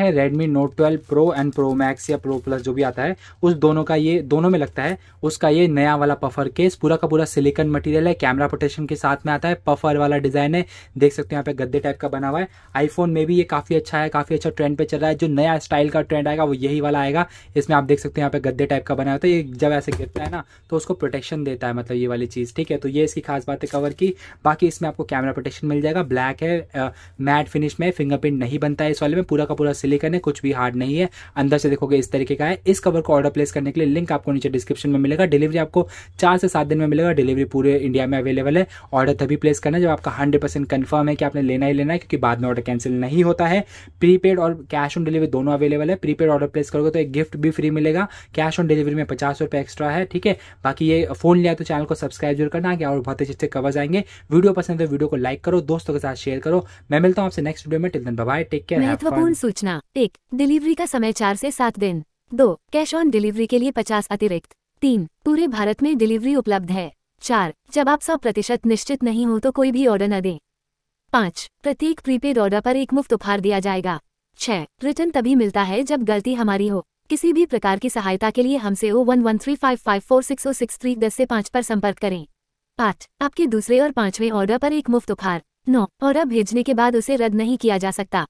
है Redmi Note 12 Pro and Pro Max या Pro Plus जो भी आता है उस दोनों का ये दोनों में लगता है उसका ये नया वाला पफर केस पूरा का पूरा सिलिकन मटेरियल है कैमरा प्रोटेक्शन के साथ में आता है पफर वाला डिजाइन है देख सकते हो यहाँ पे गद्दे टाइप का बना हुआ है आईफोन में भी ये काफी अच्छा है काफी अच्छा ट्रेंड पे चल रहा है जो नया स्टाइल का ट्रेंड आएगा वो यही वाला आएगा इसमें आप देख सकते हो यहाँ पे गद्दे टाइप का बना होता है तो ये जब ऐसे गिरता है ना तो उसको प्रोटेक्शन देता है मतलब ये वाली चीज ठीक है तो ये इसकी खास बात है कवर की बाकी इसमें आपको कैमरा प्रोटेक्शन मिल जाएगा ब्लैक है मैट फिनिश में फिंगरप्रिंट नहीं बनता है इस वाले में पूरा का पूरा सिलिकन है कुछ भी हार्ड नहीं है अंदर से देखोगे इस तरीके का है इस कवर को ऑर्डर प्लेस करने के लिए लिंक आपको नीचे डिस्क्रिप्शन में मिलेगा डिलीवरी आपको चार से सात दिन में मिलेगा डिलीवरी पूरे इंडिया में अवेलेबल है ऑर्डर तभी प्लेस करना जब आपका हंड्रेड परसेंट कन्फर्म है कि आपने लेना ही लेना है क्योंकि बाद में ऑर्डर कैंसिल नहीं होता है प्रीपेड और कैश ऑन डिलीवरी दोनों अवेलेबल है प्रीपेड ऑर्डर प्लेस करोगे तो एक गिफ्ट भी फ्री मिलेगा कैश ऑन डिलीवरी में पचास रुपए एक्स्ट्रा है ठीक है बाकी ये फोन लिया तो चैनल को सब्सक्राइब जरूर करना आगे और बहुत अच्छे अच्छे कवर्स आएंगे वीडियो पसंद है वीडियो तो को लाइक करो दोस्तों के साथ शेयर करो मैं मिलता हूं आपसे नेक्स्ट वीडियो में till then bye take care महत्वपूर्ण सूचना करना हाँ, एक डिलीवरी का समय चार से सात दिन दो कैश ऑन डिलीवरी के लिए पचास अतिरिक्त तीन पूरे भारत में डिलीवरी उपलब्ध है चार जब आप सौ प्रतिशत निश्चित नहीं हो तो कोई भी ऑर्डर न दें पाँच प्रत्येक प्रीपेड ऑर्डर पर एक मुफ्त उपहार दिया जाएगा छः रिटर्न तभी मिलता है जब गलती हमारी हो किसी भी प्रकार की सहायता के लिए हमसे O one one three five five four six O six three दस से पाँच पर संपर्क करें आठ आपके दूसरे और पाँचवें ऑर्डर पर एक मुफ्त उपहार नौ ऑर्डर भेजने के बाद उसे रद्द नहीं किया जा सकता